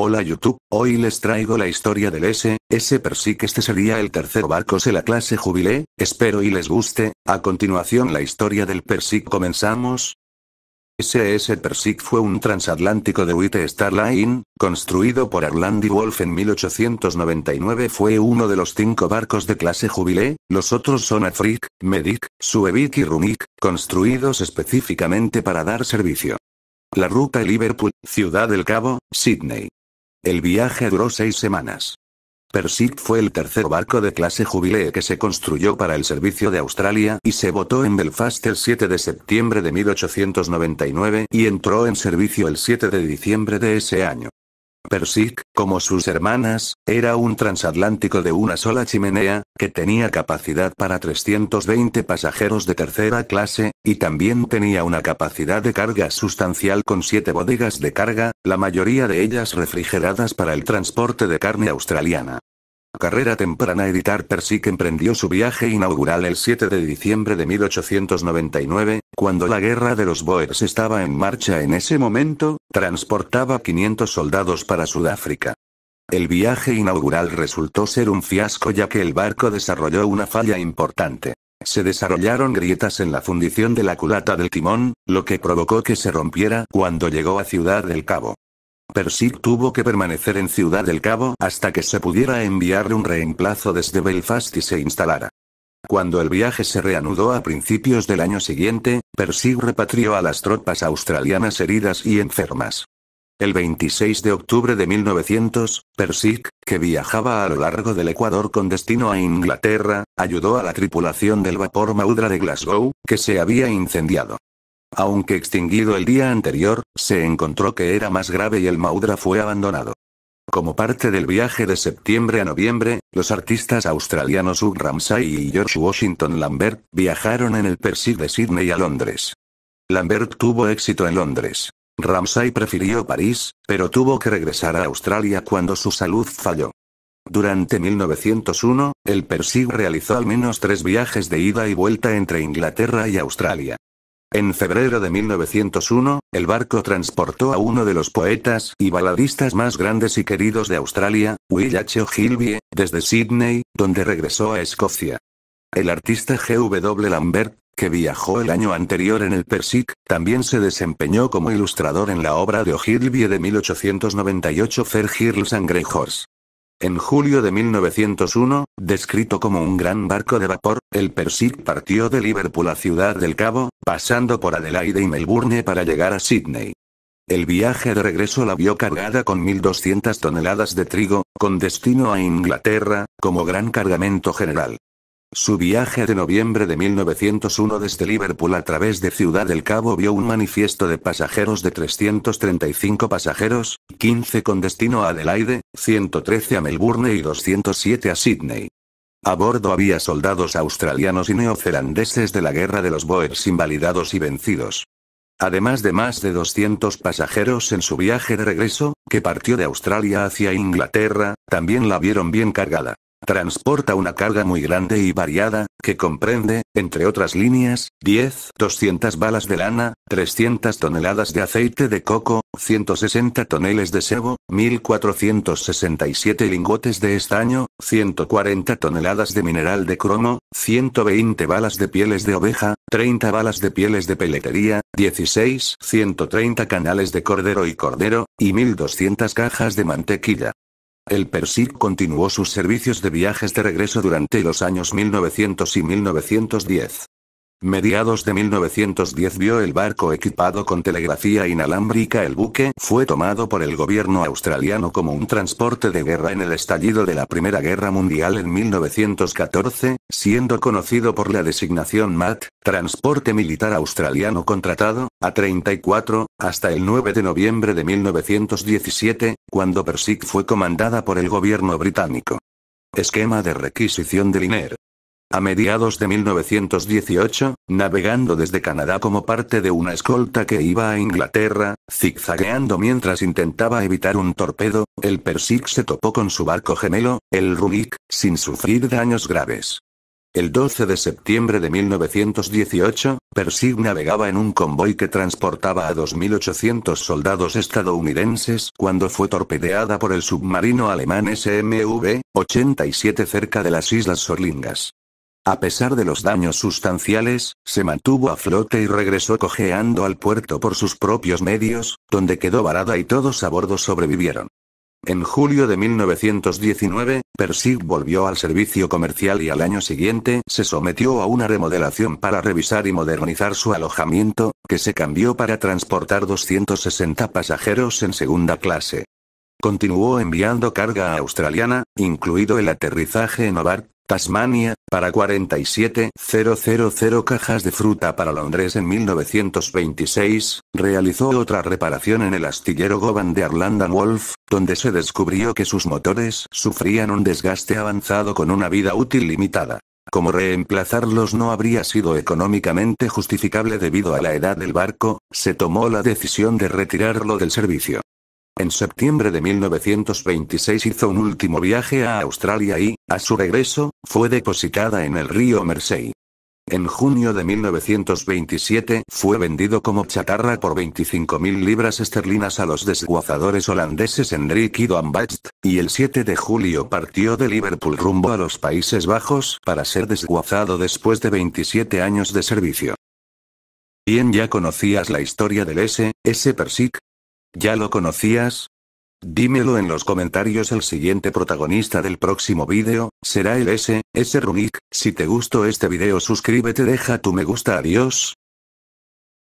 Hola YouTube, hoy les traigo la historia del SS persic que este sería el tercer barco de la clase Jubilé, espero y les guste, a continuación la historia del Persic. comenzamos. SS Persic fue un transatlántico de Witte Star Line, construido por y Wolf en 1899 fue uno de los cinco barcos de clase Jubilé, los otros son Afrik, Medic, Suevik y Runik, construidos específicamente para dar servicio. La ruta Liverpool, Ciudad del Cabo, Sydney. El viaje duró seis semanas. Persic fue el tercer barco de clase Jubilee que se construyó para el servicio de Australia y se votó en Belfast el 7 de septiembre de 1899 y entró en servicio el 7 de diciembre de ese año. Persic, como sus hermanas, era un transatlántico de una sola chimenea, que tenía capacidad para 320 pasajeros de tercera clase, y también tenía una capacidad de carga sustancial con siete bodegas de carga, la mayoría de ellas refrigeradas para el transporte de carne australiana. Carrera temprana editar Persic emprendió su viaje inaugural el 7 de diciembre de 1899, cuando la guerra de los Boers estaba en marcha en ese momento, Transportaba 500 soldados para Sudáfrica. El viaje inaugural resultó ser un fiasco ya que el barco desarrolló una falla importante. Se desarrollaron grietas en la fundición de la culata del timón, lo que provocó que se rompiera cuando llegó a Ciudad del Cabo. Persig tuvo que permanecer en Ciudad del Cabo hasta que se pudiera enviarle un reemplazo desde Belfast y se instalara. Cuando el viaje se reanudó a principios del año siguiente, Persig repatrió a las tropas australianas heridas y enfermas. El 26 de octubre de 1900, Persig, que viajaba a lo largo del Ecuador con destino a Inglaterra, ayudó a la tripulación del vapor Maudra de Glasgow, que se había incendiado. Aunque extinguido el día anterior, se encontró que era más grave y el Maudra fue abandonado. Como parte del viaje de septiembre a noviembre, los artistas australianos Hugh Ramsay y George Washington Lambert viajaron en el Persig de Sydney a Londres. Lambert tuvo éxito en Londres. Ramsay prefirió París, pero tuvo que regresar a Australia cuando su salud falló. Durante 1901, el Persig realizó al menos tres viajes de ida y vuelta entre Inglaterra y Australia. En febrero de 1901, el barco transportó a uno de los poetas y baladistas más grandes y queridos de Australia, William H. desde Sydney, donde regresó a Escocia. El artista G.W. Lambert, que viajó el año anterior en el Persic, también se desempeñó como ilustrador en la obra de O'Hilvie de 1898 Fair Girls and Grey en julio de 1901, descrito como un gran barco de vapor, el Persic partió de Liverpool a Ciudad del Cabo, pasando por Adelaide y Melbourne para llegar a Sydney. El viaje de regreso la vio cargada con 1.200 toneladas de trigo, con destino a Inglaterra, como gran cargamento general. Su viaje de noviembre de 1901 desde Liverpool a través de Ciudad del Cabo vio un manifiesto de pasajeros de 335 pasajeros, 15 con destino a Adelaide, 113 a Melbourne y 207 a Sydney. A bordo había soldados australianos y neozelandeses de la Guerra de los Boers invalidados y vencidos. Además de más de 200 pasajeros en su viaje de regreso, que partió de Australia hacia Inglaterra, también la vieron bien cargada. Transporta una carga muy grande y variada, que comprende, entre otras líneas, 10, 200 balas de lana, 300 toneladas de aceite de coco, 160 toneles de sebo, 1467 lingotes de estaño, 140 toneladas de mineral de cromo, 120 balas de pieles de oveja, 30 balas de pieles de peletería, 16, 130 canales de cordero y cordero, y 1200 cajas de mantequilla. El Persic continuó sus servicios de viajes de regreso durante los años 1900 y 1910. Mediados de 1910 vio el barco equipado con telegrafía inalámbrica. El buque fue tomado por el gobierno australiano como un transporte de guerra en el estallido de la Primera Guerra Mundial en 1914, siendo conocido por la designación MAT, Transporte Militar Australiano Contratado, a 34, hasta el 9 de noviembre de 1917, cuando Persic fue comandada por el gobierno británico. Esquema de requisición de liner. A mediados de 1918, navegando desde Canadá como parte de una escolta que iba a Inglaterra, zigzagueando mientras intentaba evitar un torpedo, el Persig se topó con su barco gemelo, el Rubik, sin sufrir daños graves. El 12 de septiembre de 1918, Persig navegaba en un convoy que transportaba a 2.800 soldados estadounidenses cuando fue torpedeada por el submarino alemán SMV-87 cerca de las Islas Sorlingas. A pesar de los daños sustanciales, se mantuvo a flote y regresó cojeando al puerto por sus propios medios, donde quedó varada y todos a bordo sobrevivieron. En julio de 1919, Persig volvió al servicio comercial y al año siguiente se sometió a una remodelación para revisar y modernizar su alojamiento, que se cambió para transportar 260 pasajeros en segunda clase. Continuó enviando carga australiana, incluido el aterrizaje en Hobart, Tasmania, para 47.000 cajas de fruta para Londres en 1926, realizó otra reparación en el astillero Govan de Arlandan Wolf, donde se descubrió que sus motores sufrían un desgaste avanzado con una vida útil limitada. Como reemplazarlos no habría sido económicamente justificable debido a la edad del barco, se tomó la decisión de retirarlo del servicio. En septiembre de 1926 hizo un último viaje a Australia y, a su regreso, fue depositada en el río Mersey. En junio de 1927 fue vendido como chatarra por 25.000 libras esterlinas a los desguazadores holandeses Hendrik y y el 7 de julio partió de Liverpool rumbo a los Países Bajos para ser desguazado después de 27 años de servicio. Bien ya conocías la historia del S.S. Persic, ¿Ya lo conocías? Dímelo en los comentarios el siguiente protagonista del próximo vídeo, será el S, Runic, si te gustó este vídeo suscríbete deja tu me gusta adiós.